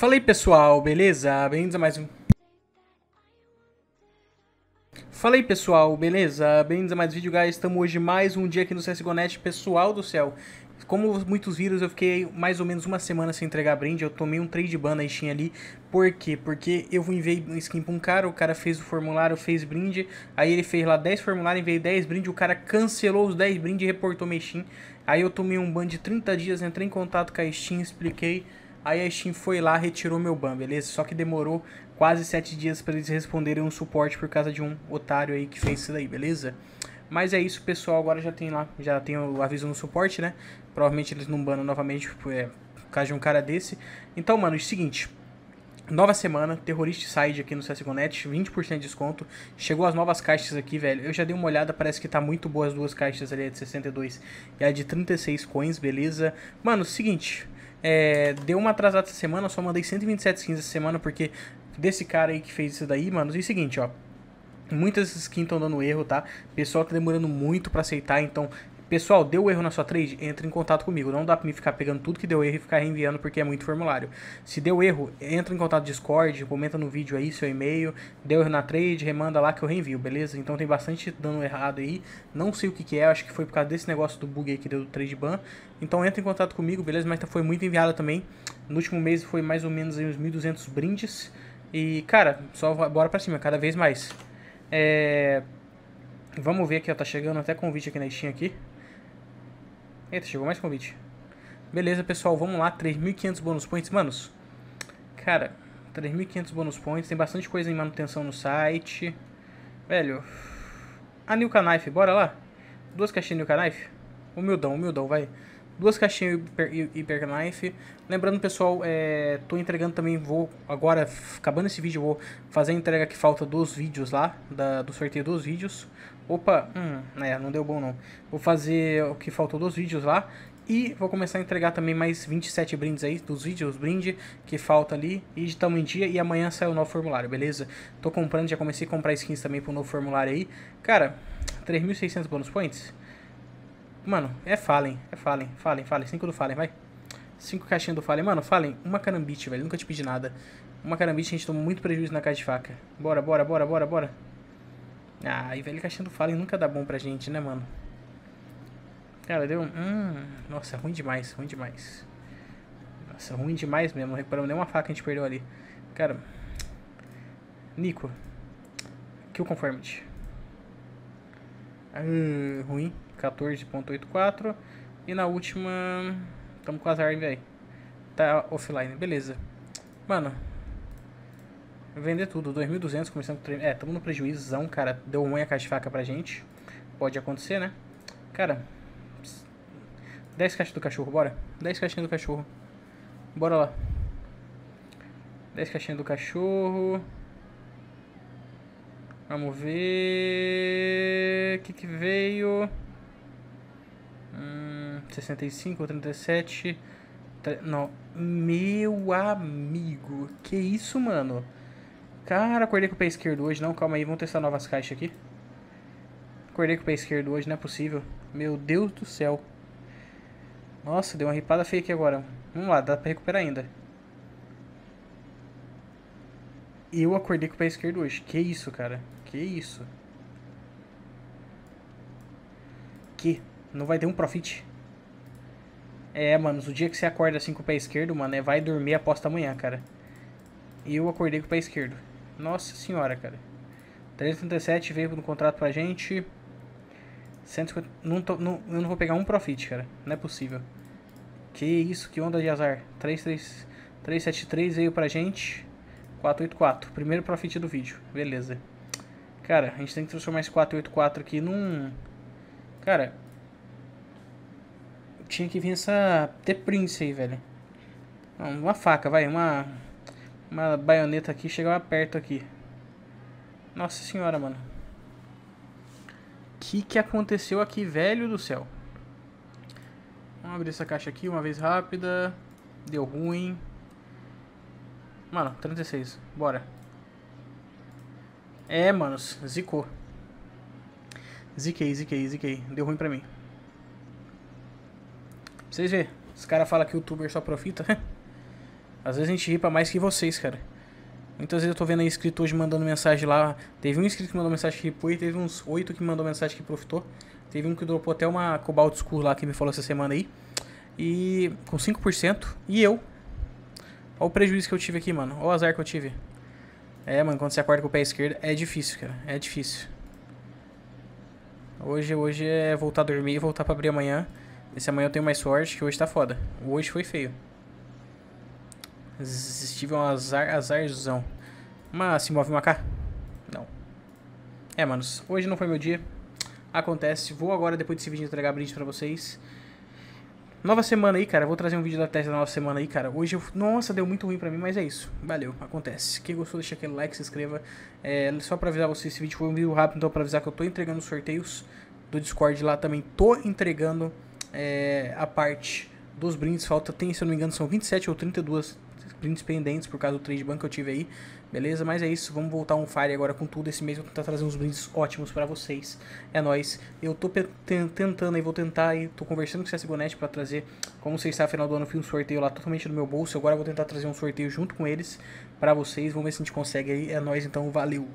Fala aí pessoal, beleza? Bem-vindos a mais um. Fala aí pessoal, beleza? Bem-vindos a mais um vídeo, guys. Estamos hoje mais um dia aqui no CSGONet, pessoal do céu. Como muitos vídeos, eu fiquei mais ou menos uma semana sem entregar brinde. Eu tomei um trade ban na Steam ali. Por quê? Porque eu enviei skin pra um cara, o cara fez o formulário, fez brinde. Aí ele fez lá 10 formulários, enviei 10 brinde. O cara cancelou os 10 brinde e reportou minha Steam. Aí eu tomei um ban de 30 dias, entrei em contato com a Steam, expliquei. Aí a Steam foi lá, retirou meu ban, beleza? Só que demorou quase 7 dias para eles responderem um suporte por causa de um otário aí que fez isso daí, beleza? Mas é isso, pessoal. Agora já tem lá, já tem o aviso no suporte, né? Provavelmente eles não banam novamente por, tipo, é, por causa de um cara desse. Então, mano, é o seguinte. Nova semana, terrorista Side aqui no CSGONet, 20% de desconto. Chegou as novas caixas aqui, velho. Eu já dei uma olhada, parece que tá muito boa as duas caixas ali, a de 62 e a de 36 coins, beleza? Mano, é seguinte, é, deu uma atrasada essa semana, só mandei 127 skins essa semana, porque desse cara aí que fez isso daí, mano. E é o seguinte, ó. Muitas skins estão dando erro, tá? O pessoal tá demorando muito para aceitar, então Pessoal, deu erro na sua trade? Entra em contato comigo. Não dá pra mim ficar pegando tudo que deu erro e ficar reenviando porque é muito formulário. Se deu erro, entra em contato no Discord, comenta no vídeo aí seu e-mail. Deu erro na trade, remanda lá que eu reenvio, beleza? Então tem bastante dano errado aí. Não sei o que, que é, acho que foi por causa desse negócio do bug aí que deu do trade ban. Então entra em contato comigo, beleza? Mas foi muito enviada também. No último mês foi mais ou menos uns 1.200 brindes. E, cara, só bora pra cima, cada vez mais. É... Vamos ver aqui, ó, tá chegando até convite aqui na Steam aqui. Eita, chegou mais convite. Beleza, pessoal, vamos lá. 3.500 bônus points. Manos, cara, 3.500 bônus points. Tem bastante coisa em manutenção no site. Velho, a New Knife, bora lá? Duas caixinhas New Knife? Humildão, humildão, vai. Duas caixinhas Hyper, Hyper Knife. Lembrando, pessoal, é, tô entregando também, vou agora, acabando esse vídeo, vou fazer a entrega que falta dos vídeos lá, da, do sorteio dos vídeos opa, hum, né, não deu bom não. Vou fazer o que faltou dos vídeos lá e vou começar a entregar também mais 27 brindes aí dos vídeos, brinde que falta ali. E estamos em dia e amanhã sai o novo formulário, beleza? Tô comprando, já comecei a comprar skins também pro novo formulário aí. Cara, 3.600 bonus points? Mano, é Fallen, é Fallen, Fallen, Fallen, 5 do Fallen, vai. 5 caixinhas do Fallen. Mano, Fallen, uma carambite, velho, nunca te pedi nada. Uma carambite, a gente tomou muito prejuízo na caixa de faca. Bora, bora, bora, bora, bora. Ah, e velho caixinha do Fallen nunca dá bom pra gente, né, mano? Cara, deu. Hum, nossa, ruim demais, ruim demais. Nossa, ruim demais mesmo. Não recuperamos nenhuma faca que a gente perdeu ali. Cara. Nico. Kill Conformity. Uh, ah, ruim. 14.84. E na última. Tamo com azar, velho. Tá offline. Beleza. Mano, Vender tudo, 2.200, começando com... É, estamos no prejuízo, cara. Deu ruim a caixa de faca pra gente. Pode acontecer, né? Cara, 10 caixas do cachorro, bora. 10 caixinhas do cachorro. Bora lá. 10 caixinhas do cachorro. Vamos ver... O que que veio? Hum, 65 37... Não, meu amigo, que isso, mano? Cara, acordei com o pé esquerdo hoje. Não, calma aí, vamos testar novas caixas aqui. Acordei com o pé esquerdo hoje, não é possível. Meu Deus do céu. Nossa, deu uma ripada feia aqui agora. Vamos lá, dá pra recuperar ainda. Eu acordei com o pé esquerdo hoje. Que isso, cara. Que isso. Que? Não vai ter um profit. É, mano, o dia que você acorda assim com o pé esquerdo, mano, é vai dormir aposta amanhã, cara. E eu acordei com o pé esquerdo. Nossa senhora, cara. 337 veio no contrato pra gente. 150... Não tô, não, eu não vou pegar um profit, cara. Não é possível. Que isso, que onda de azar. 373 veio pra gente. 484. Primeiro profit do vídeo. Beleza. Cara, a gente tem que transformar esse 484 aqui num... Cara... Tinha que vir essa... The Prince aí, velho. uma faca, vai. Uma uma baioneta aqui chegava perto aqui. Nossa senhora, mano. Que que aconteceu aqui, velho do céu? Vamos abrir essa caixa aqui uma vez rápida. Deu ruim. Mano, 36. Bora. É, manos. Zicou. Ziquei, ziquei, ziquei. Deu ruim pra mim. Pra vocês verem. Os caras falam que o youtuber só profita. Às vezes a gente ri mais que vocês, cara. Muitas vezes eu tô vendo aí inscrito hoje mandando mensagem lá. Teve um inscrito que mandou mensagem que ripou e teve uns oito que mandou mensagem que profitou. Teve um que dropou até uma Cobalt School lá que me falou essa semana aí. E com 5%. E eu. Olha o prejuízo que eu tive aqui, mano. Olha o azar que eu tive. É, mano, quando você acorda com o pé esquerdo é difícil, cara. É difícil. Hoje, hoje é voltar a dormir, voltar pra abrir amanhã. Esse amanhã eu tenho mais sorte, que hoje tá foda. Hoje foi feio. Steve é um azar, azarzão. Mas se move uma cá? Não. É, manos. Hoje não foi meu dia. Acontece. Vou agora, depois desse vídeo, entregar brinde pra vocês. Nova semana aí, cara. Vou trazer um vídeo da testa da nova semana aí, cara. Hoje eu... Nossa, deu muito ruim pra mim, mas é isso. Valeu, acontece. Quem gostou, deixa aquele like, se inscreva. É, só pra avisar vocês, esse vídeo foi um vídeo rápido, então pra avisar que eu tô entregando os sorteios do Discord lá também. Tô entregando é, a parte dos brindes. Falta, tem, se eu não me engano, são 27 ou 32 prints pendentes por causa do trade ban que eu tive aí, beleza? Mas é isso, vamos voltar um fire agora com tudo. Esse mês eu vou tentar trazer uns brindes ótimos para vocês. É nóis. Eu tô tentando aí, vou tentar aí, tô conversando com o CSGONET para trazer, como vocês sabem, final do ano eu fiz um sorteio lá totalmente no meu bolso. Agora eu vou tentar trazer um sorteio junto com eles para vocês. Vamos ver se a gente consegue aí. É nóis, então valeu!